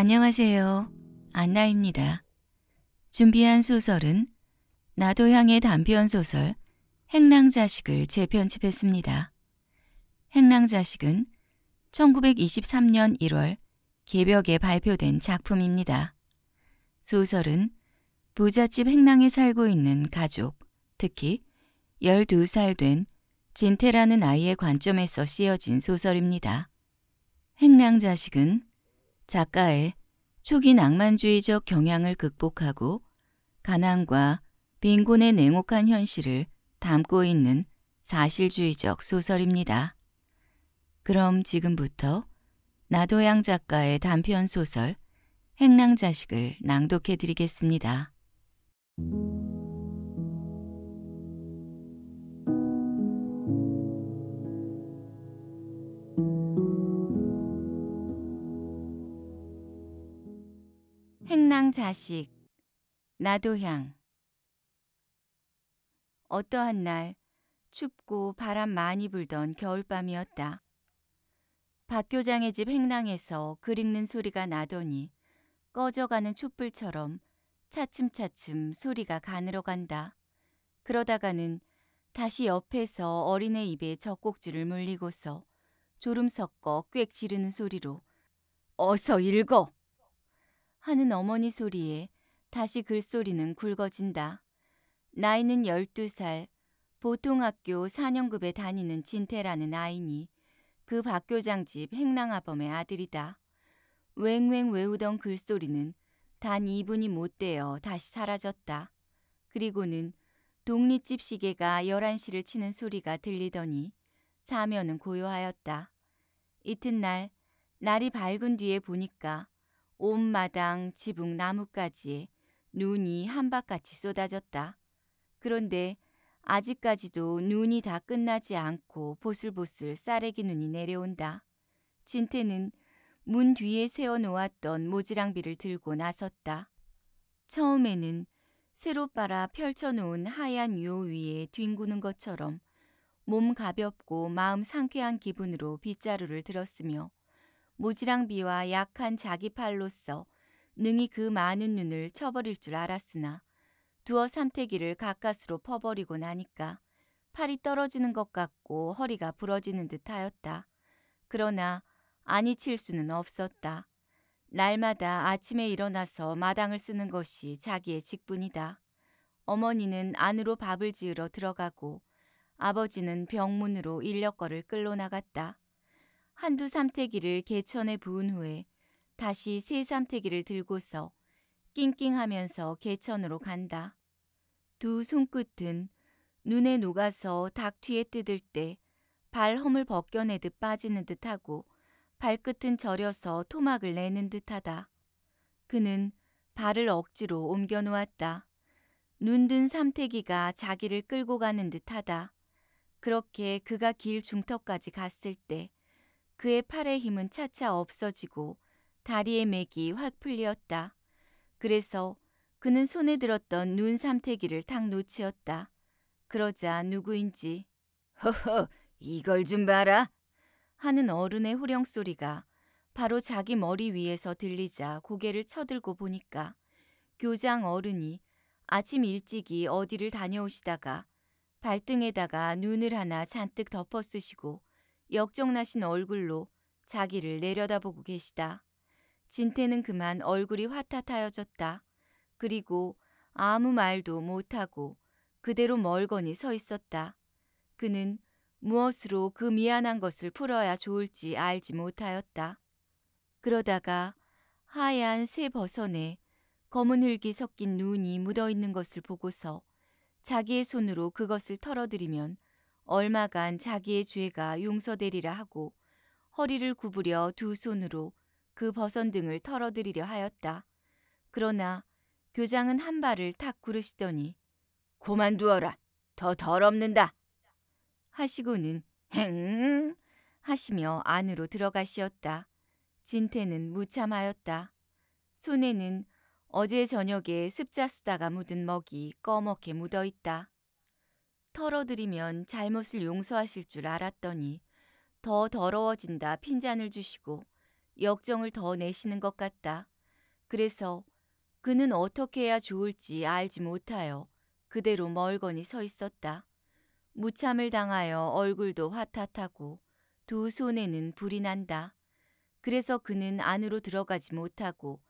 안녕하세요. 안나입니다. 준비한 소설은 나도향의 단편 소설 행랑자식을 재편집했습니다. 행랑자식은 1923년 1월 개벽에 발표된 작품입니다. 소설은 부잣집 행랑에 살고 있는 가족, 특히 12살 된 진태라는 아이의 관점에서 씌어진 소설입니다. 행랑 자식은 작가의 초기 낭만주의적 경향을 극복하고 가난과 빈곤의 냉혹한 현실을 담고 있는 사실주의적 소설입니다. 그럼 지금부터 나도양 작가의 단편 소설 행랑자식을 낭독해 드리겠습니다. 행랑 자식 나도향 어떠한 날 춥고 바람 많이 불던 겨울밤이었다. 박 교장의 집 행랑에서 글 읽는 소리가 나더니 꺼져가는 촛불처럼 차츰차츰 소리가 가늘어 간다. 그러다가는 다시 옆에서 어린애 입에 젖꼭지를 물리고서 졸음 섞어 꽥 지르는 소리로 어서 읽어! 하는 어머니 소리에 다시 글소리는 굵어진다. 나이는 12살, 보통학교 4년급에 다니는 진태라는 아이니 그 박교장 집 행랑아범의 아들이다. 웽웽 외우던 글소리는 단 2분이 못되어 다시 사라졌다. 그리고는 독립집 시계가 11시를 치는 소리가 들리더니 사면은 고요하였다. 이튿날 날이 밝은 뒤에 보니까 온마당 지붕 나뭇가지에 눈이 한바같이 쏟아졌다. 그런데 아직까지도 눈이 다 끝나지 않고 보슬보슬 쌀래기 눈이 내려온다. 진태는 문 뒤에 세워놓았던 모지랑비를 들고 나섰다. 처음에는 새로 빨아 펼쳐놓은 하얀 요 위에 뒹구는 것처럼 몸 가볍고 마음 상쾌한 기분으로 빗자루를 들었으며 모지랑비와 약한 자기 팔로서 능히 그 많은 눈을 쳐버릴 줄 알았으나 두어 삼태기를 가까스로 퍼버리고 나니까 팔이 떨어지는 것 같고 허리가 부러지는 듯 하였다. 그러나 아니 칠 수는 없었다. 날마다 아침에 일어나서 마당을 쓰는 것이 자기의 직분이다. 어머니는 안으로 밥을 지으러 들어가고 아버지는 병문으로 인력거를 끌러 나갔다. 한두 삼태기를 개천에 부은 후에 다시 세 삼태기를 들고서 낑낑하면서 개천으로 간다. 두 손끝은 눈에 녹아서 닭뒤에 뜯을 때 발 허물 벗겨내듯 빠지는 듯하고 발끝은 저려서 토막을 내는 듯하다. 그는 발을 억지로 옮겨 놓았다. 눈든 삼태기가 자기를 끌고 가는 듯하다. 그렇게 그가 길 중턱까지 갔을 때 그의 팔의 힘은 차차 없어지고 다리의 맥이 확 풀렸다. 그래서 그는 손에 들었던 눈 삼태기를 탁 놓치었다. 그러자 누구인지 허허 이걸 좀 봐라 하는 어른의 호령 소리가 바로 자기 머리 위에서 들리자 고개를 쳐들고 보니까 교장 어른이 아침 일찍이 어디를 다녀오시다가 발등에다가 눈을 하나 잔뜩 덮어 쓰시고 역정나신 얼굴로 자기를 내려다보고 계시다. 진태는 그만 얼굴이 화탓하여졌다. 그리고 아무 말도 못하고 그대로 멀거니 서 있었다. 그는 무엇으로 그 미안한 것을 풀어야 좋을지 알지 못하였다. 그러다가 하얀 새 버선에 검은 흙이 섞인 눈이 묻어 있는 것을 보고서 자기의 손으로 그것을 털어드리면 얼마간 자기의 죄가 용서되리라 하고 허리를 구부려 두 손으로 그 버선 등을 털어드리려 하였다. 그러나 교장은 한 발을 탁 구르시더니 고만두어라. 더 더럽는다. 하시고는 행 하시며 안으로 들어가시었다. 진태는 무참하였다. 손에는 어제 저녁에 습자 쓰다가 묻은 먹이 꺼멓게 묻어 있다. 털어드리면 잘못을 용서하실 줄 알았더니 더 더러워진다 핀잔을 주시고 역정을 더 내시는 것 같다. 그래서 그는 어떻게 해야 좋을지 알지 못하여 그대로 멀거니 서 있었다. 무참을 당하여 얼굴도 화탓하고 두 손에는 불이 난다. 그래서 그는 안으로 들어가지 못하고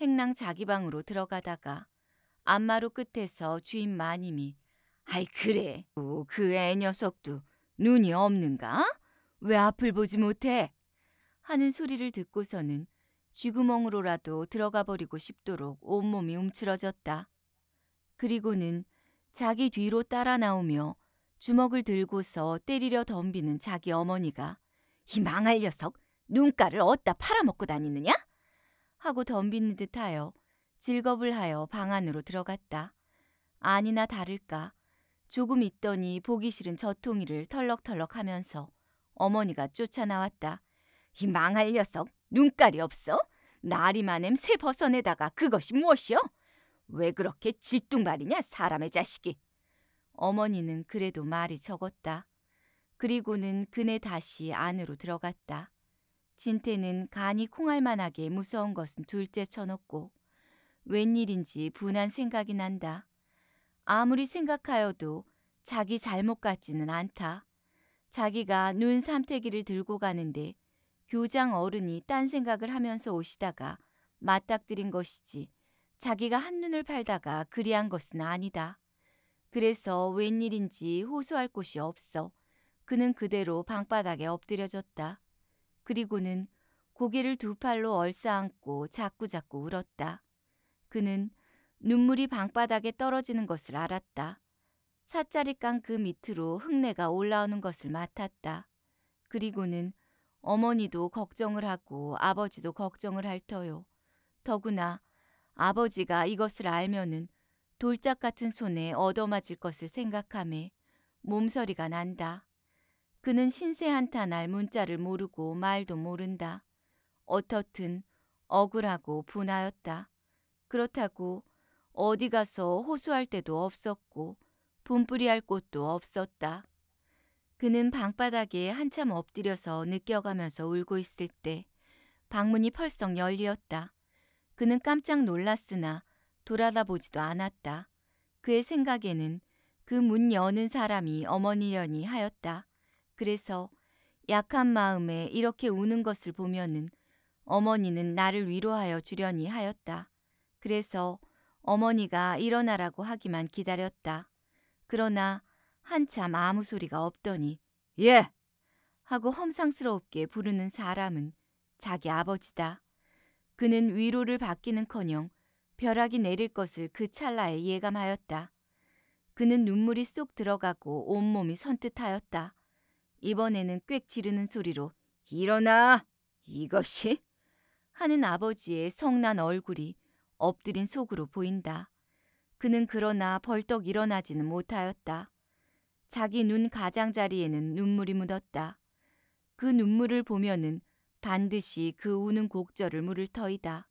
행랑 자기 방으로 들어가다가 안마루 끝에서 주인 마님이 아이 그래. 그 애 녀석도 눈이 없는가? 왜 앞을 보지 못해? 하는 소리를 듣고서는 쥐구멍으로라도 들어가 버리고 싶도록 온몸이 움츠러졌다. 그리고는 자기 뒤로 따라 나오며 주먹을 들고서 때리려 덤비는 자기 어머니가 이 망할 녀석 눈깔을 어디다 팔아먹고 다니느냐? 하고 덤비는 듯하여 즐겁을 하여 방 안으로 들어갔다. 아니나 다를까 조금 있더니 보기 싫은 저통이를 털럭털럭 하면서 어머니가 쫓아나왔다. 이 망할 녀석, 눈깔이 없어? 나리만엠 새 벗어내다가 그것이 무엇이여? 왜 그렇게 질뚱말이냐, 사람의 자식이. 어머니는 그래도 말이 적었다. 그리고는 그네 다시 안으로 들어갔다. 진태는 간이 콩알만하게 무서운 것은 둘째 쳐놓고 웬일인지 분한 생각이 난다. 아무리 생각하여도 자기 잘못 같지는 않다. 자기가 눈 삼태기를 들고 가는데 교장 어른이 딴 생각을 하면서 오시다가 맞닥뜨린 것이지 자기가 한눈을 팔다가 그리한 것은 아니다. 그래서 웬일인지 호소할 곳이 없어 그는 그대로 방바닥에 엎드려졌다. 그리고는 고개를 두 팔로 얼싸안고 자꾸자꾸 울었다. 그는 눈물이 방바닥에 떨어지는 것을 알았다. 사짜리 깡 그 밑으로 흙내가 올라오는 것을 맡았다. 그리고는 어머니도 걱정을 하고 아버지도 걱정을 할 터요. 더구나 아버지가 이것을 알면은 돌짝 같은 손에 얻어맞을 것을 생각함에 몸서리가 난다. 그는 신세 한탄 할 문자를 모르고 말도 모른다. 어떻든 억울하고 분하였다. 그렇다고 어디 가서 호소할 데도 없었고 분풀이 할 곳도 없었다. 그는 방바닥에 한참 엎드려서 느껴가면서 울고 있을 때 방문이 펄썩 열리었다. 그는 깜짝 놀랐으나 돌아다보지도 않았다. 그의 생각에는 그 문 여는 사람이 어머니려니 하였다. 그래서 약한 마음에 이렇게 우는 것을 보면은 어머니는 나를 위로하여 주려니 하였다. 그래서 어머니가 일어나라고 하기만 기다렸다. 그러나 한참 아무 소리가 없더니 예! 하고 험상스럽게 부르는 사람은 자기 아버지다. 그는 위로를 받기는커녕 벼락이 내릴 것을 그 찰나에 예감하였다. 그는 눈물이 쏙 들어가고 온몸이 선뜻하였다. 이번에는 꽥 지르는 소리로 일어나! 이것이? 하는 아버지의 성난 얼굴이 엎드린 속으로 보인다. 그는 그러나 벌떡 일어나지는 못하였다. 자기 눈 가장자리에는 눈물이 묻었다. 그 눈물을 보면은 반드시 그 우는 곡절을 물을 터이다.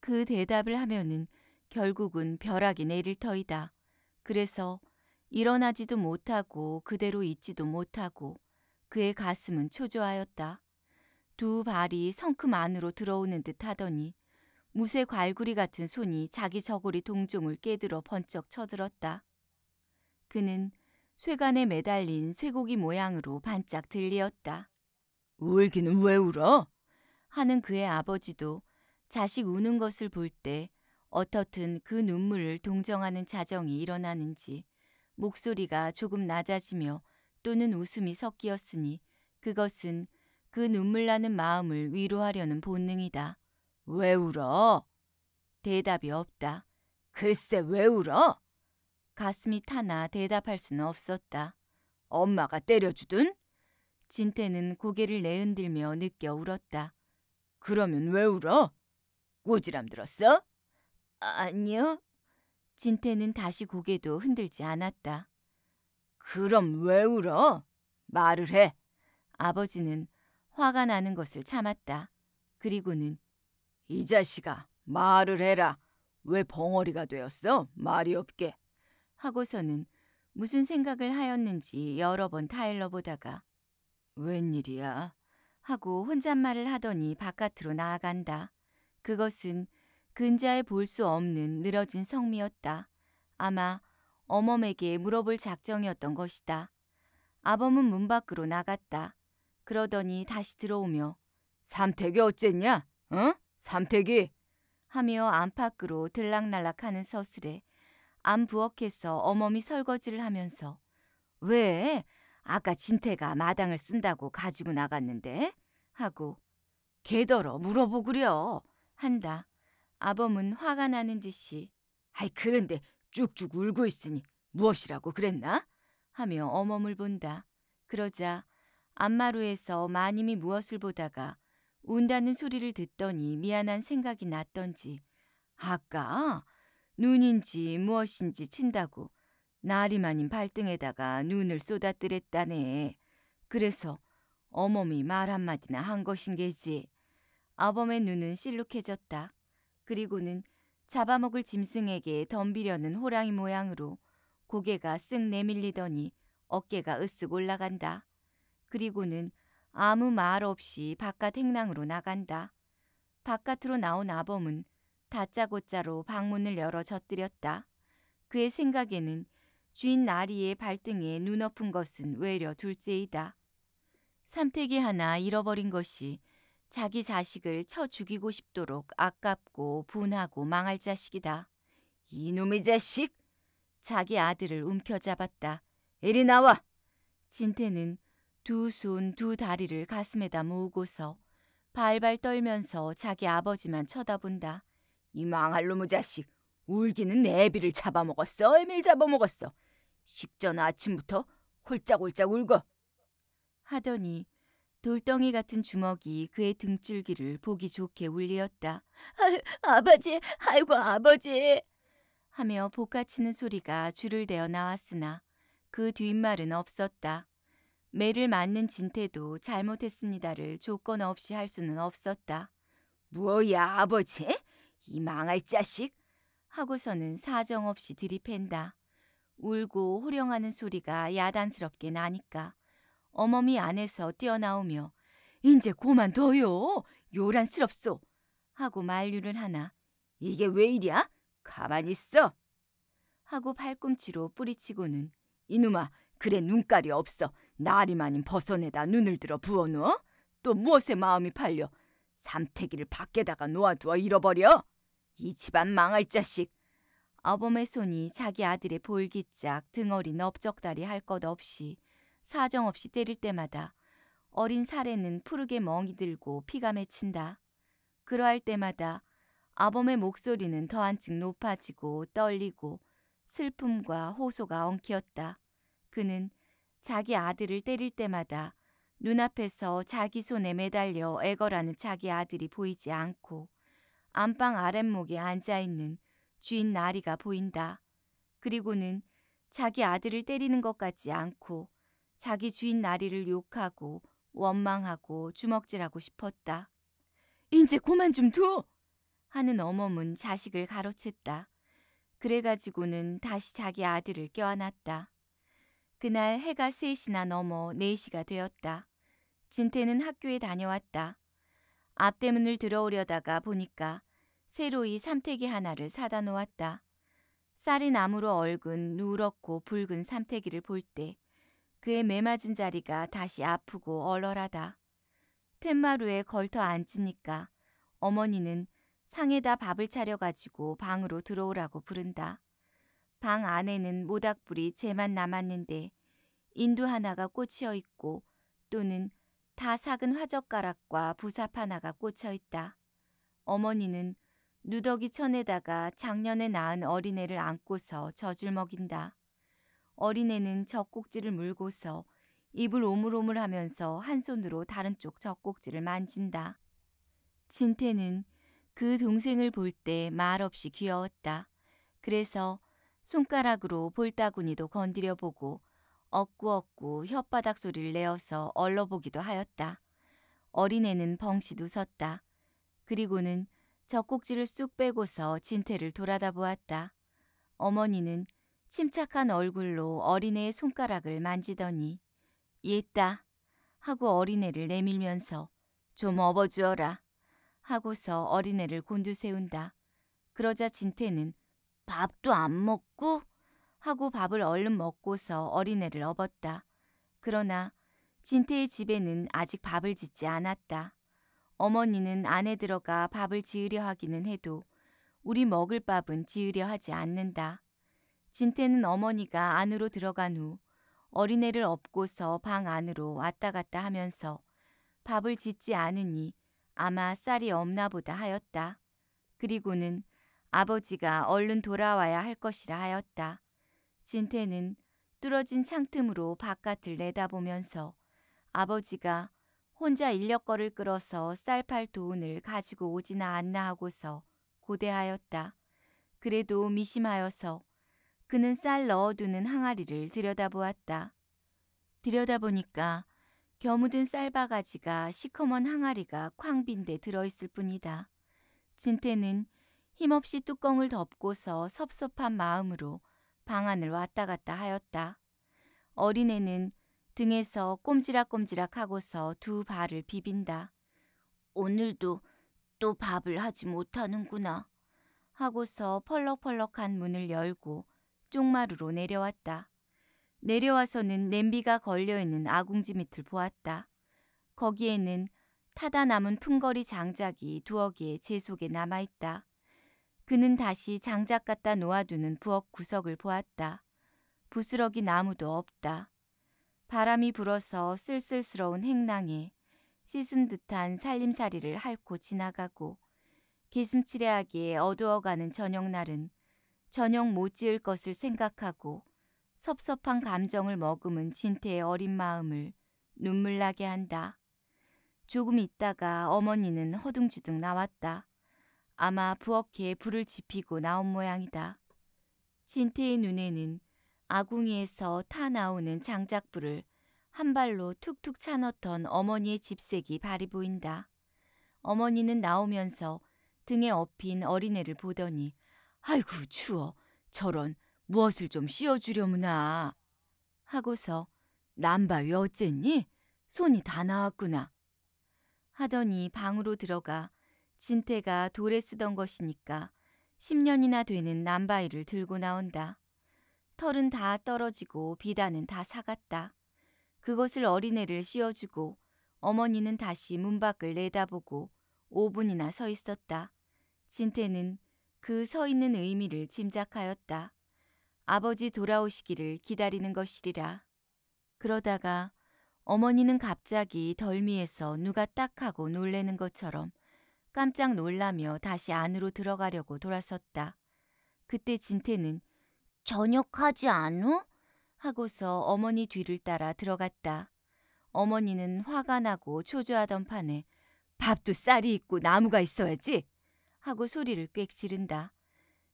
그 대답을 하면은 결국은 벼락이 내릴 터이다. 그래서 일어나지도 못하고 그대로 있지도 못하고 그의 가슴은 초조하였다. 두 발이 성큼 안으로 들어오는 듯 하더니 무쇠 괄구리 같은 손이 자기 저고리 동종을 깨들어 번쩍 쳐들었다. 그는 쇠관에 매달린 쇠고기 모양으로 반짝 들리었다. 울기는 왜 울어? 하는 그의 아버지도 자식 우는 것을 볼 때 어떻든 그 눈물을 동정하는 자정이 일어나는지 목소리가 조금 낮아지며 또는 웃음이 섞이었으니 그것은 그 눈물 나는 마음을 위로하려는 본능이다. 왜 울어? 대답이 없다. 글쎄 왜 울어? 가슴이 타나 대답할 수는 없었다. 엄마가 때려주든? 진태는 고개를 내흔들며 느껴 울었다. 그러면 왜 울어? 꾸지람 들었어? 아니요. 진태는 다시 고개도 흔들지 않았다. 그럼 왜 울어? 말을 해. 아버지는 화가 나는 것을 참았다. 그리고는 이 자식아, 말을 해라. 왜 벙어리가 되었어? 말이 없게. 하고서는 무슨 생각을 하였는지 여러 번 타일러 보다가 웬일이야? 하고 혼잣말을 하더니 바깥으로 나아간다. 그것은 근자에 볼 수 없는 늘어진 성미였다. 아마 어멈에게 물어볼 작정이었던 것이다. 아범은 문 밖으로 나갔다. 그러더니 다시 들어오며 삼태이 어쨌냐? 응? 어? 삼태기 하며 안팎으로 들락날락하는 서슬에 안 부엌에서 어머미 설거지를 하면서 왜 아까 진태가 마당을 쓴다고 가지고 나갔는데 하고 개더러 물어보구려 한다. 아범은 화가 나는 듯이 아이 그런데 쭉쭉 울고 있으니 무엇이라고 그랬나? 하며 어멈을 본다. 그러자 앞마루에서 마님이 무엇을 보다가 운다는 소리를 듣더니 미안한 생각이 났던지 아까 눈인지 무엇인지 친다고 날이 마닌 발등에다가 눈을 쏟아뜨렸다네. 그래서 어멈이말 한마디나 한 것인 게지. 아범의 눈은 실룩해졌다. 그리고는 잡아먹을 짐승에게 덤비려는 호랑이 모양으로 고개가 쓱 내밀리더니 어깨가 으쓱 올라간다. 그리고는 아무 말 없이 바깥 행랑으로 나간다. 바깥으로 나온 아범은 다짜고짜로 방문을 열어 젖들였다. 그의 생각에는 주인 나리의 발등에 눈엎은 것은 외려 둘째이다. 삼태기 하나 잃어버린 것이 자기 자식을 쳐 죽이고 싶도록 아깝고 분하고 망할 자식이다. 이놈의 자식! 자기 아들을 움켜잡았다. 이리 나와! 진태는 두 손, 두 다리를 가슴에다 모으고서 발발 떨면서 자기 아버지만 쳐다본다. 이 망할 놈의 자식, 울기는 내비를 잡아먹었어, 애밀 잡아먹었어. 식전 아침부터 홀짝홀짝 울고. 하더니 돌덩이 같은 주먹이 그의 등줄기를 보기 좋게 울리었다. 아, 아버지, 아이고 아버지! 하며 볶아치는 소리가 줄을 대어 나왔으나 그 뒷말은 없었다. 매를 맞는 진태도 잘못했습니다를 조건 없이 할 수는 없었다. 뭐야 아버지? 이 망할 자식? 하고서는 사정없이 들이팬다. 울고 호령하는 소리가 야단스럽게 나니까 어머니 안에서 뛰어나오며 인제 고만둬요. 요란스럽소. 하고 만류를 하나 이게 왜 이랴? 가만히 있어. 하고 팔꿈치로 뿌리치고는 이놈아 그래 눈깔이 없어 나리만인 벗어내다 눈을 들어 부어누어 또 무엇에 마음이 팔려 삼태기를 밖에다가 놓아두어 잃어버려 이 집안 망할 자식 아범의 손이 자기 아들의 볼기짝 등어린 업적다리 할 것 없이 사정없이 때릴 때마다 어린 사례는 푸르게 멍이 들고 피가 맺힌다. 그러할 때마다 아범의 목소리는 더한층 높아지고 떨리고 슬픔과 호소가 엉키었다. 그는 자기 아들을 때릴 때마다 눈앞에서 자기 손에 매달려 애걸하는 자기 아들이 보이지 않고 안방 아랫목에 앉아있는 주인 나리가 보인다. 그리고는 자기 아들을 때리는 것 같지 않고 자기 주인 나리를 욕하고 원망하고 주먹질하고 싶었다. 이제 그만 좀 둬! 하는 어멈은 자식을 가로챘다. 그래가지고는 다시 자기 아들을 껴안았다. 그날 해가 3시나 넘어 4시가 되었다. 진태는 학교에 다녀왔다. 앞대문을 들어오려다가 보니까 새로이 삼태기 하나를 사다 놓았다. 쌀이 나무로 얼근 누렇고 붉은 삼태기를 볼 때 그의 매맞은 자리가 다시 아프고 얼얼하다. 툇마루에 걸터 앉으니까 어머니는 상에다 밥을 차려가지고 방으로 들어오라고 부른다. 방 안에는 모닥불이 재만 남았는데 인두 하나가 꽂혀 있고 또는 다 삭은 화젓가락과 부삽 하나가 꽂혀 있다. 어머니는 누더기 천에다가 작년에 낳은 어린애를 안고서 젖을 먹인다. 어린애는 젖꼭지를 물고서 입을 오물오물하면서 한 손으로 다른 쪽 젖꼭지를 만진다. 진태는 그 동생을 볼 때 말없이 귀여웠다. 그래서 손가락으로 볼따구니도 건드려보고 억구억구 혓바닥 소리를 내어서 얼러보기도 하였다. 어린애는 벙시 도섰다 그리고는 젖꼭지를 쑥 빼고서 진태를 돌아다 보았다. 어머니는 침착한 얼굴로 어린애의 손가락을 만지더니 얘따 하고 어린애를 내밀면서 좀 업어주어라 하고서 어린애를 곤두세운다. 그러자 진태는 밥도 안 먹고? 하고 밥을 얼른 먹고서 어린애를 업었다. 그러나 진태의 집에는 아직 밥을 짓지 않았다. 어머니는 안에 들어가 밥을 지으려 하기는 해도 우리 먹을 밥은 지으려 하지 않는다. 진태는 어머니가 안으로 들어간 후 어린애를 업고서 방 안으로 왔다 갔다 하면서 밥을 짓지 않으니 아마 쌀이 없나 보다 하였다. 그리고는 아버지가 얼른 돌아와야 할 것이라 하였다. 진태는 뚫어진 창틈으로 바깥을 내다보면서 아버지가 혼자 인력거를 끌어서 쌀팔 도운을 가지고 오지나 않나 하고서 고대하였다. 그래도 미심하여서 그는 쌀 넣어두는 항아리를 들여다보았다. 들여다보니까 겨무은 쌀바가지가 시커먼 항아리가 쾅빈데 들어있을 뿐이다. 진태는 힘없이 뚜껑을 덮고서 섭섭한 마음으로 방 안을 왔다 갔다 하였다. 어린애는 등에서 꼼지락꼼지락 하고서 두 발을 비빈다. 오늘도 또 밥을 하지 못하는구나. 하고서 펄럭펄럭한 문을 열고 쪽마루로 내려왔다. 내려와서는 냄비가 걸려있는 아궁지 밑을 보았다. 거기에는 타다 남은 풍거리 장작이 두어 개제 속에 남아있다. 그는 다시 장작 갖다 놓아두는 부엌 구석을 보았다. 부스러기 나무도 없다. 바람이 불어서 쓸쓸스러운 행랑에 씻은 듯한 살림살이를 핥고 지나가고 기슴치레하게 어두워가는 저녁날은 저녁 못 지을 것을 생각하고 섭섭한 감정을 머금은 진태의 어린 마음을 눈물나게 한다. 조금 있다가 어머니는 허둥지둥 나왔다. 아마 부엌에 불을 지피고 나온 모양이다. 진태의 눈에는 아궁이에서 타 나오는 장작불을 한 발로 툭툭 차넣던 어머니의 집색이 발이 보인다. 어머니는 나오면서 등에 업힌 어린애를 보더니 아이고 추워 저런 무엇을 좀 씌워주려무나 하고서 남바위 어쨌니? 손이 다 나왔구나 하더니 방으로 들어가 진태가 돌에 쓰던 것이니까 10년이나 되는 남바위를 들고 나온다. 털은 다 떨어지고 비단은 다 사갔다. 그것을 어린애를 씌워주고 어머니는 다시 문 밖을 내다보고 5분이나 서 있었다. 진태는 그 서 있는 의미를 짐작하였다. 아버지 돌아오시기를 기다리는 것이리라. 그러다가 어머니는 갑자기 덜미에서 누가 딱 하고 놀래는 것처럼 깜짝 놀라며 다시 안으로 들어가려고 돌아섰다. 그때 진태는 저녁하지 않어? 하고서 어머니 뒤를 따라 들어갔다. 어머니는 화가 나고 초조하던 판에 밥도 쌀이 있고 나무가 있어야지 하고 소리를 꽥 지른다.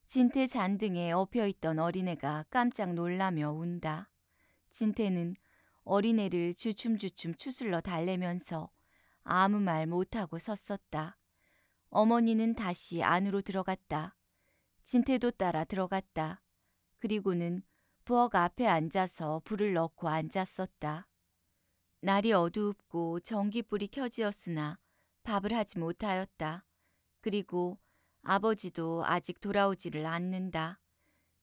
진태 잔등에 엎여있던 어린애가 깜짝 놀라며 운다. 진태는 어린애를 주춤주춤 추슬러 달래면서 아무 말 못하고 섰었다. 어머니는 다시 안으로 들어갔다. 진태도 따라 들어갔다. 그리고는 부엌 앞에 앉아서 불을 넣고 앉았었다. 날이 어둡고 전기불이 켜지었으나 밥을 하지 못하였다. 그리고 아버지도 아직 돌아오지를 않는다.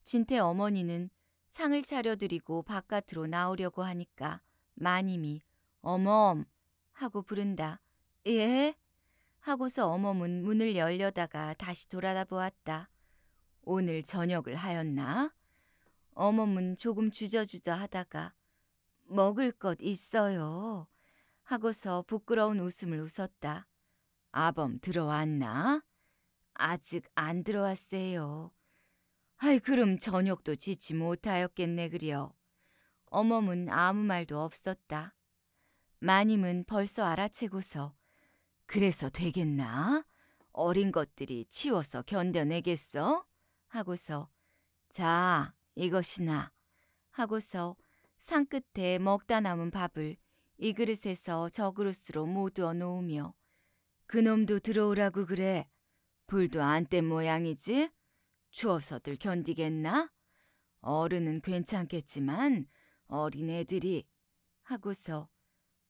진태 어머니는 상을 차려드리고 바깥으로 나오려고 하니까 마님이 어멈 하고 부른다. 예? 하고서 어머문 문을 열려다가 다시 돌아다 보았다. 오늘 저녁을 하였나? 어머문 조금 주저주저 하다가 먹을 것 있어요. 하고서 부끄러운 웃음을 웃었다. 아범 들어왔나? 아직 안 들어왔어요. 아이 그럼 저녁도 지치 못하였겠네 그려. 어멈은 아무 말도 없었다. 마님은 벌써 알아채고서 그래서 되겠나? 어린 것들이 치워서 견뎌내겠어? 하고서 자, 이것이나 하고서 상 끝에 먹다 남은 밥을 이 그릇에서 저 그릇으로 모두어 놓으며 그놈도 들어오라고 그래. 불도 안 뗀 모양이지? 추워서들 견디겠나? 어른은 괜찮겠지만 어린애들이 하고서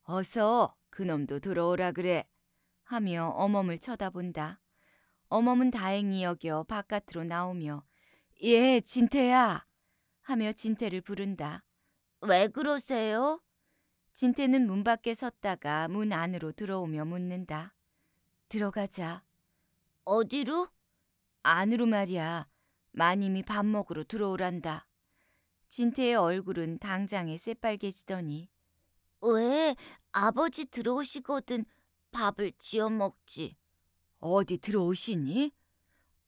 어서 그놈도 들어오라 그래. 하며 어멈을 쳐다본다. 어멈은 다행히 여겨 바깥으로 나오며 예, 진태야! 하며 진태를 부른다. 왜 그러세요? 진태는 문 밖에 섰다가 문 안으로 들어오며 묻는다. 들어가자. 어디로? 안으로 말이야. 마님이 밥 먹으러 들어오란다. 진태의 얼굴은 당장에 새빨개지더니 왜? 아버지 들어오시거든 밥을 지어 먹지. 어디 들어오시니?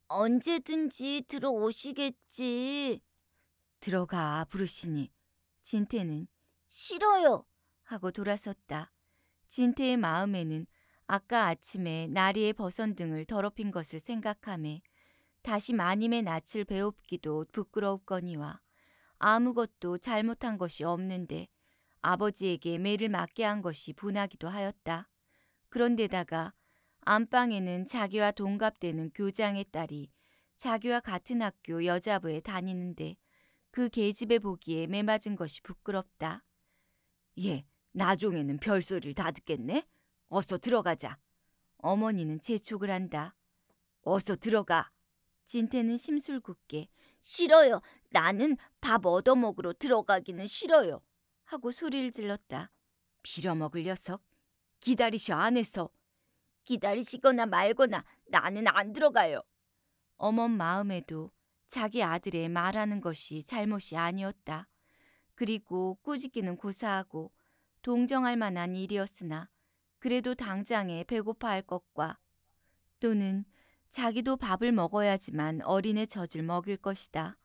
언제든지 들어오시겠지. 들어가 부르시니 진태는 싫어요 하고 돌아섰다. 진태의 마음에는 아까 아침에 나리의 버선 등을 더럽힌 것을 생각하에 다시 마님의 낯을 배웁기도 부끄러웠거니와 아무것도 잘못한 것이 없는데 아버지에게 매를 맞게 한 것이 분하기도 하였다. 그런데다가 안방에는 자기와 동갑되는 교장의 딸이 자기와 같은 학교 여자부에 다니는데 그 계집애 보기에 매맞은 것이 부끄럽다. 예, 나중에는 별소리를 다 듣겠네? 어서 들어가자. 어머니는 재촉을 한다. 어서 들어가. 진태는 심술궂게 싫어요. 나는 밥 얻어먹으러 들어가기는 싫어요. 하고 소리를 질렀다. 빌어먹을 녀석. 기다리셔 안에서 기다리시거나 말거나 나는 안 들어가요. 엄엄 마음에도 자기 아들의 말하는 것이 잘못이 아니었다. 그리고 꾸짖기는 고사하고 동정할 만한 일이었으나 그래도 당장에 배고파할 것과 또는 자기도 밥을 먹어야지만 어린의 젖을 먹일 것이다.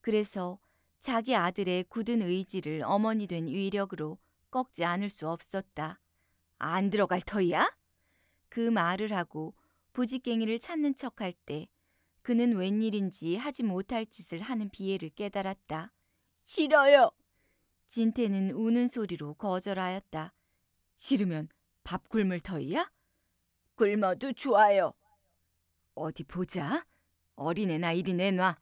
그래서 자기 아들의 굳은 의지를 어머니 된 위력으로 꺾지 않을 수 없었다. 안 들어갈 터이야? 그 말을 하고 부지깽이를 찾는 척할 때 그는 웬일인지 하지 못할 짓을 하는 비애를 깨달았다. 싫어요. 진태는 우는 소리로 거절하였다. 싫으면 밥 굶을 터이야? 굶어도 좋아요. 어디 보자. 어린애나 이리 내놔.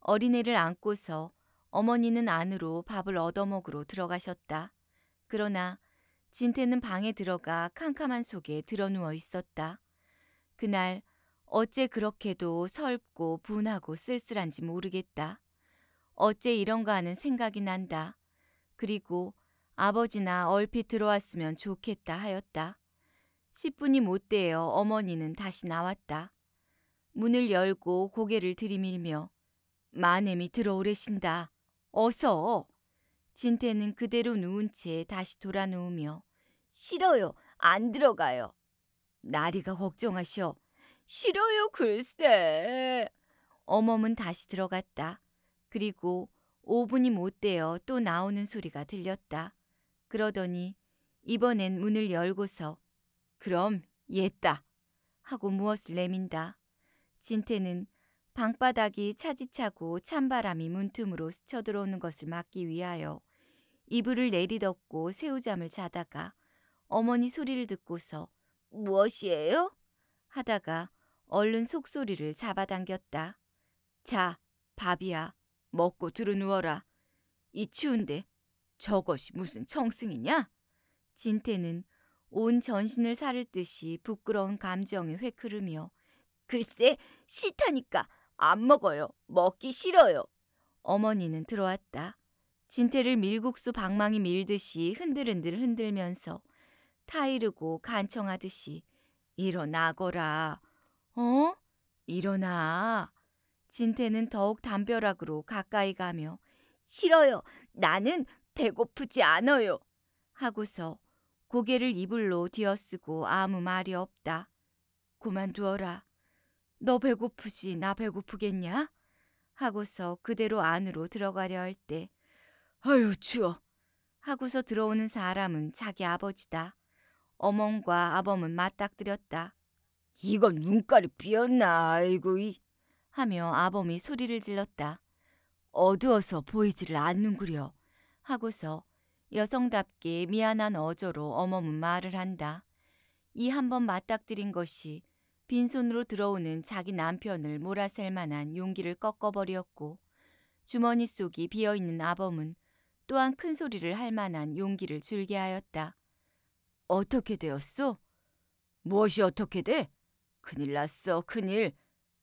어린애를 안고서 어머니는 안으로 밥을 얻어먹으러 들어가셨다. 그러나 진태는 방에 들어가 캄캄한 속에 드러누워 있었다. 그날 어째 그렇게도 설고 분하고 쓸쓸한지 모르겠다. 어째 이런가 하는 생각이 난다. 그리고 아버지나 얼핏 들어왔으면 좋겠다 하였다. 10분이 못 되어 어머니는 다시 나왔다. 문을 열고 고개를 들이밀며 마 n 이 들어오래신다. 어서! 진태는 그대로 누운 채 다시 돌아 누우며 싫어요. 안 들어가요. 나리가 걱정하셔. 싫어요, 글쎄. 어멈은 다시 들어갔다. 그리고 5분이 못 되어 또 나오는 소리가 들렸다. 그러더니 이번엔 문을 열고서 그럼 옛다 하고 무엇을 내민다. 진태는 방바닥이 차지차고 찬바람이 문틈으로 스쳐들어오는 것을 막기 위하여 이불을 내리덮고 새우잠을 자다가 어머니 소리를 듣고서 무엇이에요? 하다가 얼른 속소리를 잡아당겼다. 자, 밥이야. 먹고 들어 누워라. 이 추운데 저것이 무슨 청승이냐? 진태는 온 전신을 사를 듯이 부끄러운 감정에 회 흐르며 글쎄 싫다니까 안 먹어요. 먹기 싫어요. 어머니는 들어왔다. 진태를 밀국수 방망이 밀듯이 흔들흔들 흔들면서 타이르고 간청하듯이 일어나거라. 어? 일어나. 진태는 더욱 담벼락으로 가까이 가며 싫어요. 나는 배고프지 않아요. 하고서 고개를 이불로 뒤어쓰고 아무 말이 없다. 그만두어라. 너 배고프지 나 배고프겠냐? 하고서 그대로 안으로 들어가려 할 때 아유 추워 하고서 들어오는 사람은 자기 아버지다. 어멈과 아범은 맞닥뜨렸다. 이건 눈깔이 비었나 아이고 이 하며 아범이 소리를 질렀다. 어두워서 보이지를 않는구려 하고서 여성답게 미안한 어조로 어멈은 말을 한다. 이 한 번 맞닥뜨린 것이 빈손으로 들어오는 자기 남편을 몰아셀 만한 용기를 꺾어버렸고 주머니 속이 비어있는 아범은 또한 큰 소리를 할 만한 용기를 줄게 하였다. 어떻게 되었소? 무엇이 어떻게 돼? 큰일 났어, 큰일.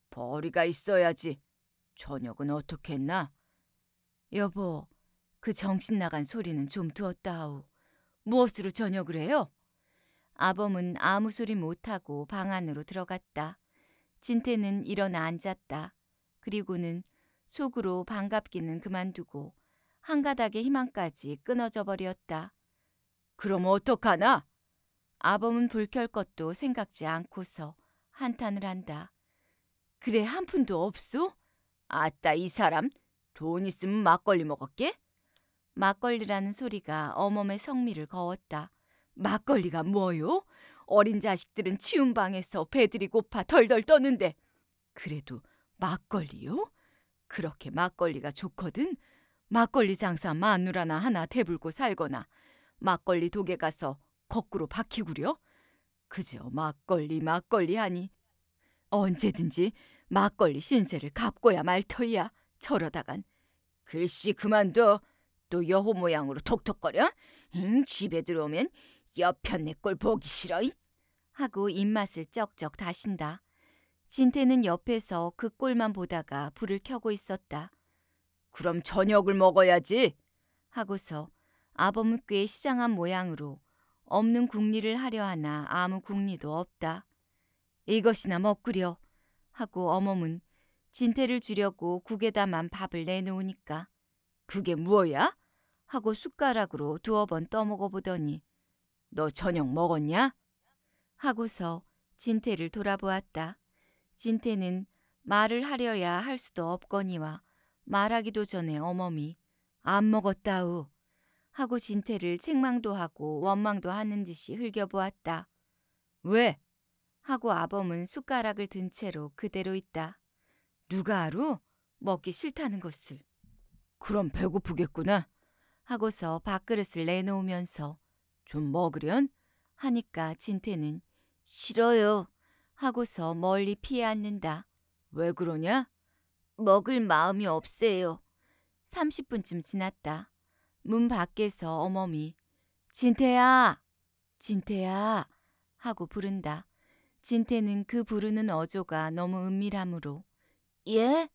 벌이가 있어야지. 저녁은 어떻게 했나? 여보, 그 정신 나간 소리는 좀 두었다 하오. 무엇으로 저녁을 해요? 아범은 아무 소리 못하고 방 안으로 들어갔다. 진태는 일어나 앉았다. 그리고는 속으로 반갑기는 그만두고 한 가닥의 희망까지 끊어져 버렸다. 그럼 어떡하나? 아범은 불켤 것도 생각지 않고서 한탄을 한다. 그래 한 푼도 없소? 아따 이 사람 돈 있으면 막걸리 먹었게? 막걸리라는 소리가 어멈의 성미를 거웠다. 막걸리가 뭐요? 어린 자식들은 치운 방에서 배들이 고파 덜덜 떠는데 그래도 막걸리요? 그렇게 막걸리가 좋거든. 막걸리 장사 마누라나 하나 대불고 살거나 막걸리 독에 가서 거꾸로 박히구려. 그저 막걸리 막걸리 하니 언제든지 막걸리 신세를 갚고야 말 터이야. 저러다간 글씨 그만둬. 또 여호 모양으로 톡톡거려? 응, 집에 들어오면 옆편 내꼴 보기 싫어? 하고 입맛을 쩍쩍 다신다. 진태는 옆에서 그 꼴만 보다가 불을 켜고 있었다. 그럼 저녁을 먹어야지. 하고서 아범은 꽤 시장한 모양으로 없는 궁리를 하려 하나 아무 궁리도 없다. 이것이나 먹구려. 하고 어멈은 진태를 주려고 국에다만 밥을 내놓으니까 그게 뭐야? 하고 숟가락으로 두어 번 떠먹어 보더니 너 저녁 먹었냐? 하고서 진태를 돌아보았다. 진태는 말을 하려야 할 수도 없거니와 말하기도 전에 어머미 안 먹었다우 하고 진태를 책망도 하고 원망도 하는 듯이 흘겨보았다. 왜? 하고 아범은 숟가락을 든 채로 그대로 있다. 누가 하루? 먹기 싫다는 것을. 그럼 배고프겠구나. 하고서 밥그릇을 내놓으면서 좀 먹으련? 하니까 진태는 싫어요 하고서 멀리 피해 앉는다. 왜 그러냐? 먹을 마음이 없어요. 30분쯤 지났다. 문 밖에서 어머니 진태야! 진태야! 하고 부른다. 진태는 그 부르는 어조가 너무 은밀하므로 예?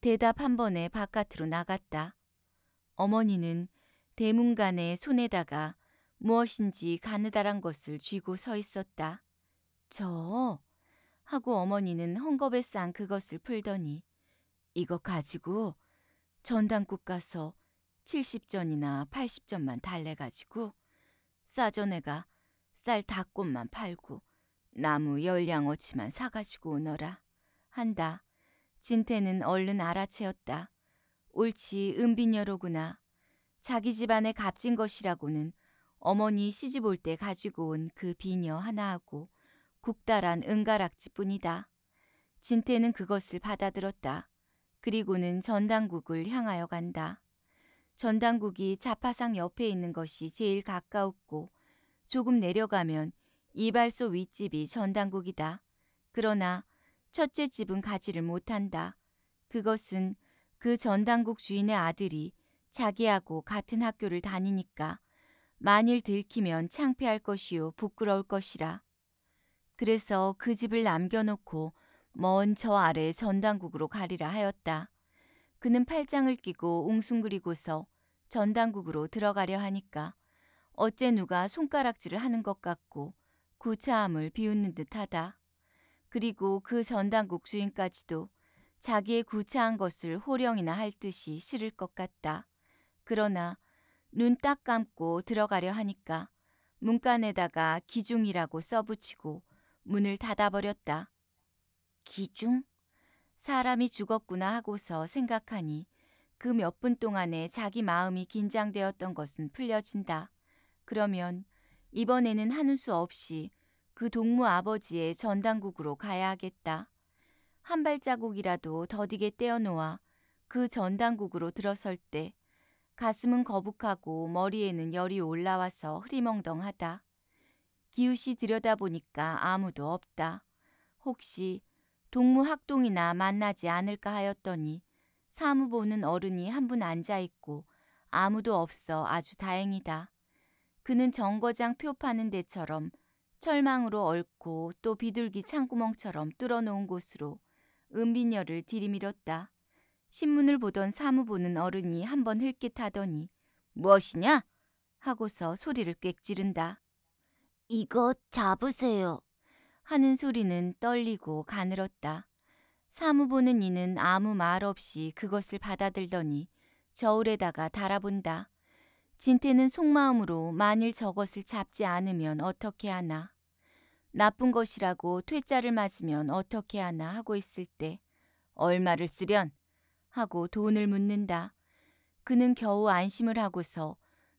대답 한 번에 바깥으로 나갔다. 어머니는 대문간에 손에다가 무엇인지 가느다란 것을 쥐고 서 있었다. 저 하고 어머니는 헝겊에 싼 그것을 풀더니 이거 가지고 전당국 가서 70전이나 80전만 달래가지고 싸전 에가쌀 닭꽃만 팔고 나무 열량어치만 사가지고 오너라 한다. 진태는 얼른 알아채었다. 옳지 은빈여로구나. 자기 집안에 값진 것이라고는 어머니 시집 올 때 가지고 온 그 비녀 하나하고 국다란 은가락지뿐이다. 진태는 그것을 받아들었다. 그리고는 전당국을 향하여 간다. 전당국이 자파상 옆에 있는 것이 제일 가까웠고 조금 내려가면 이발소 윗집이 전당국이다. 그러나 첫째 집은 가지를 못한다. 그것은 그 전당국 주인의 아들이 자기하고 같은 학교를 다니니까 만일 들키면 창피할 것이요 부끄러울 것이라. 그래서 그 집을 남겨놓고 먼 저 아래 전당국으로 가리라 하였다. 그는 팔짱을 끼고 웅숭그리고서 전당국으로 들어가려 하니까 어째 누가 손가락질을 하는 것 같고 구차함을 비웃는 듯하다. 그리고 그 전당국 주인까지도 자기의 구차한 것을 호령이나 할 듯이 싫을 것 같다. 그러나 눈딱 감고 들어가려 하니까 문간에다가 기중이라고 써붙이고 문을 닫아버렸다. 기중? 사람이 죽었구나 하고서 생각하니 그 몇 분 동안에 자기 마음이 긴장되었던 것은 풀려진다. 그러면 이번에는 하는 수 없이 그 동무 아버지의 전당국으로 가야 하겠다. 한 발자국이라도 더디게 떼어놓아 그 전당국으로 들어설 때 가슴은 거북하고 머리에는 열이 올라와서 흐리멍덩하다. 기웃이 들여다보니까 아무도 없다. 혹시 동무학동이나 만나지 않을까 하였더니 사무보는 어른이 한 분 앉아있고 아무도 없어 아주 다행이다. 그는 정거장 표 파는 데처럼 철망으로 얽고 또 비둘기 창구멍처럼 뚫어놓은 곳으로 은빈녀를 들이밀었다. 신문을 보던 사무보는 어른이 한 번 흘깃하더니 무엇이냐? 하고서 소리를 꽥 지른다. 이거 잡으세요. 하는 소리는 떨리고 가늘었다. 사무보는 이는 아무 말 없이 그것을 받아들더니 저울에다가 달아본다. 진태는 속마음으로 만일 저것을 잡지 않으면 어떻게 하나. 나쁜 것이라고 퇴짜를 맞으면 어떻게 하나 하고 있을 때 얼마를 쓰련 하고 돈을 묻는다. 그는 겨우 안심을 하고서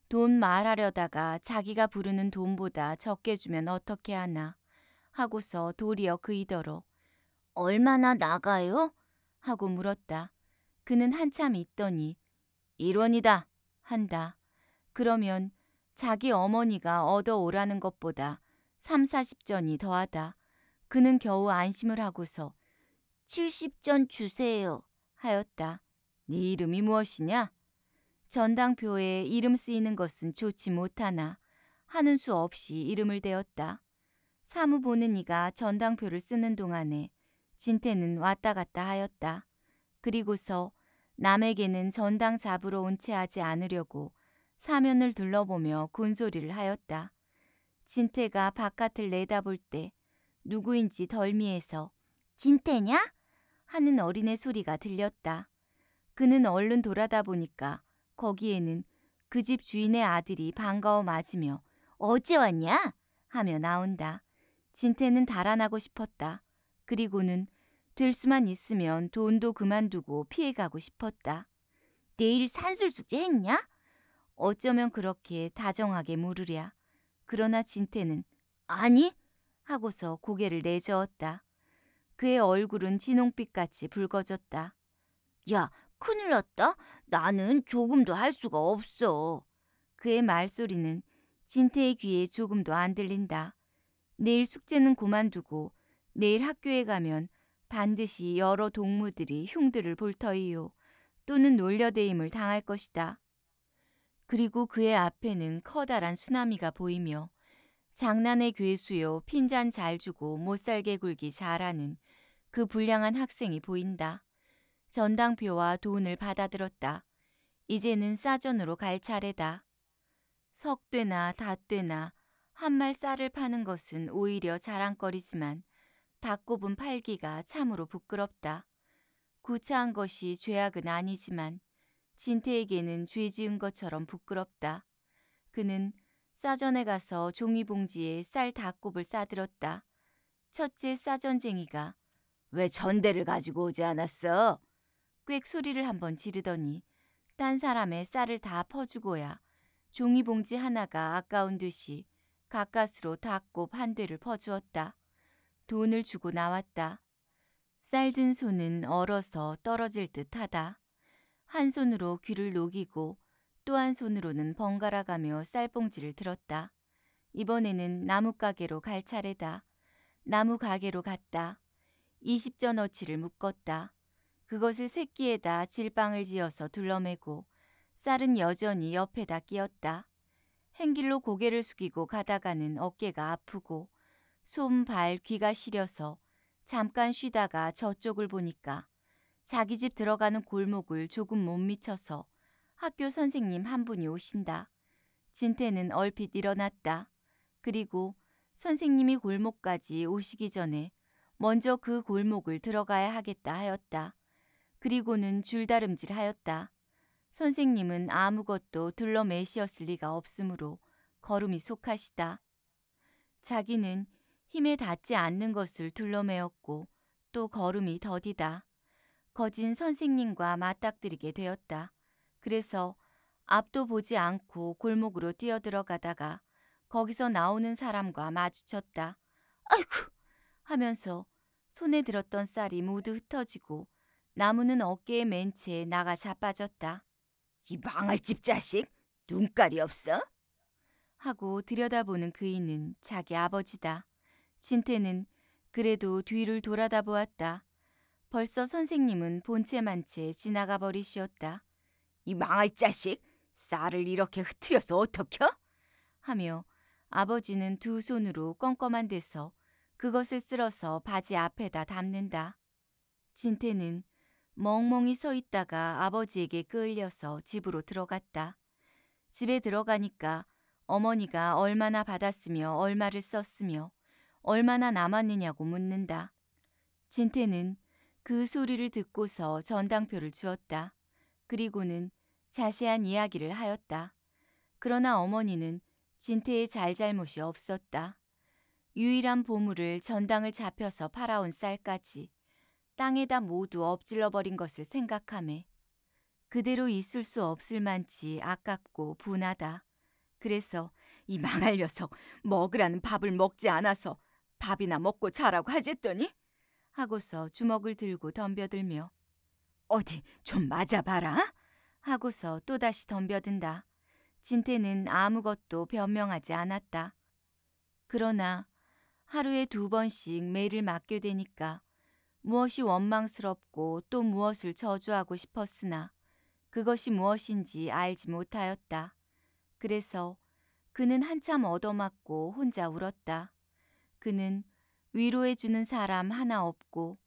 돈 말하려다가 자기가 부르는 돈보다 적게 주면 어떻게 하나 하고서 도리어 그이더러 얼마나 나가요? 하고 물었다. 그는 한참 있더니 1원이다 한다. 그러면 자기 어머니가 얻어오라는 것보다 3, 40전이 더하다. 그는 겨우 안심을 하고서 70전 주세요 하였다. 네 이름이 무엇이냐? 전당표에 이름 쓰이는 것은 좋지 못하나 하는 수 없이 이름을 대었다. 사무 보는 이가 전당표를 쓰는 동안에 진태는 왔다 갔다 하였다. 그리고서 남에게는 전당 잡으러 온 채 하지 않으려고 사면을 둘러보며 군소리를 하였다. 진태가 바깥을 내다볼 때 누구인지 덜미에서 진태냐? 하는 어린애 소리가 들렸다. 그는 얼른 돌아다 보니까 거기에는 그 집 주인의 아들이 반가워 맞으며 어찌 왔냐? 하며 나온다. 진태는 달아나고 싶었다. 그리고는 될 수만 있으면 돈도 그만두고 피해가고 싶었다. 내일 산술 숙제 했냐? 어쩌면 그렇게 다정하게 물으랴. 그러나 진태는 아니 하고서 고개를 내저었다. 그의 얼굴은 진홍빛같이 붉어졌다. 야, 큰일 났다. 나는 조금도 할 수가 없어. 그의 말소리는 진태의 귀에 조금도 안 들린다. 내일 숙제는 그만두고 내일 학교에 가면 반드시 여러 동무들이 흉들을 볼 터이요. 또는 놀려대임을 당할 것이다. 그리고 그의 앞에는 커다란 수나미가 보이며 장난의 괴수요 핀잔 잘 주고 못살게 굴기 잘하는 그 불량한 학생이 보인다. 전당표와 돈을 받아들었다. 이제는 싸전으로 갈 차례다. 석되나닷되나 한 말 쌀을 파는 것은 오히려 자랑거리지만 닭고분 팔기가 참으로 부끄럽다. 구차한 것이 죄악은 아니지만 진태에게는 죄 지은 것처럼 부끄럽다. 그는 싸전에 가서 종이봉지에 쌀 닭곱을 싸들었다. 첫째 싸전쟁이가 왜 전대를 가지고 오지 않았어? 꽥 소리를 한번 지르더니 딴 사람의 쌀을 다 퍼주고야 종이봉지 하나가 아까운 듯이 가까스로 닭곱 한 대를 퍼주었다. 돈을 주고 나왔다. 쌀 든 손은 얼어서 떨어질 듯하다. 한 손으로 귀를 녹이고 또한 손으로는 번갈아 가며 쌀봉지를 들었다. 이번에는 나무 가게로 갈 차례다. 나무 가게로 갔다. 20전어치를 묶었다. 그것을 새끼에다 질방을 지어서 둘러매고 쌀은 여전히 옆에다 끼었다. 행길로 고개를 숙이고 가다가는 어깨가 아프고 손, 발, 귀가 시려서 잠깐 쉬다가 저쪽을 보니까 자기 집 들어가는 골목을 조금 못 미쳐서 학교 선생님 한 분이 오신다. 진태는 얼핏 일어났다. 그리고 선생님이 골목까지 오시기 전에 먼저 그 골목을 들어가야 하겠다 하였다. 그리고는 줄다름질 하였다. 선생님은 아무것도 둘러매시었을 리가 없으므로 걸음이 속하시다. 자기는 힘에 닿지 않는 것을 둘러매었고 또 걸음이 더디다. 거진 선생님과 맞닥뜨리게 되었다. 그래서 앞도 보지 않고 골목으로 뛰어들어가다가 거기서 나오는 사람과 마주쳤다. 아이쿠! 하면서 손에 들었던 쌀이 모두 흩어지고 나무는 어깨에 맨 채 나가 자빠졌다. 이 망할집 자식! 눈깔이 없어? 하고 들여다보는 그이는 자기 아버지다. 진태는 그래도 뒤를 돌아다 보았다. 벌써 선생님은 본체만채 지나가 버리시었다. 이 망할 자식! 쌀을 이렇게 흐트려서 어떡혀? 하며 아버지는 두 손으로 껌껌한 데서 그것을 쓸어서 바지 앞에다 담는다. 진태는 멍멍이 서 있다가 아버지에게 끌려서 집으로 들어갔다. 집에 들어가니까 어머니가 얼마나 받았으며 얼마를 썼으며 얼마나 남았느냐고 묻는다. 진태는 그 소리를 듣고서 전당표를 주었다. 그리고는 자세한 이야기를 하였다. 그러나 어머니는 진태의 잘잘못이 없었다. 유일한 보물을 전당을 잡혀서 팔아온 쌀까지 땅에다 모두 엎질러버린 것을 생각함에 그대로 있을 수 없을 만치 아깝고 분하다. 그래서 이 망할 녀석 먹으라는 밥을 먹지 않아서 밥이나 먹고 자라고 하지 했더니 하고서 주먹을 들고 덤벼들며 어디 좀 맞아봐라 하고서 또다시 덤벼든다. 진태는 아무것도 변명하지 않았다. 그러나 하루에 두 번씩 매를 맞게 되니까 무엇이 원망스럽고 또 무엇을 저주하고 싶었으나 그것이 무엇인지 알지 못하였다. 그래서 그는 한참 얻어맞고 혼자 울었다. 그는 위로해주는 사람 하나 없고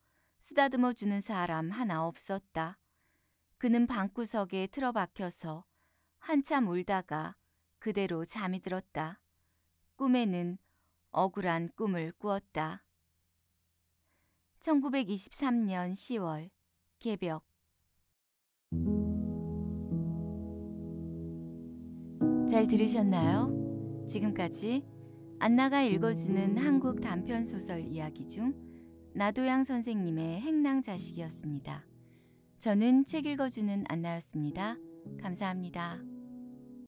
쓰다듬어 주는 사람 하나 없었다. 그는 방구석에 틀어박혀서 한참 울다가 그대로 잠이 들었다. 꿈에는 억울한 꿈을 꾸었다. 1923년 10월 개벽 잘 들으셨나요? 지금까지 안나가 읽어주는 한국 단편 소설 이야기 중 나도양 선생님의 행랑 자식이었습니다. 저는 책 읽어주는 안나였습니다. 감사합니다.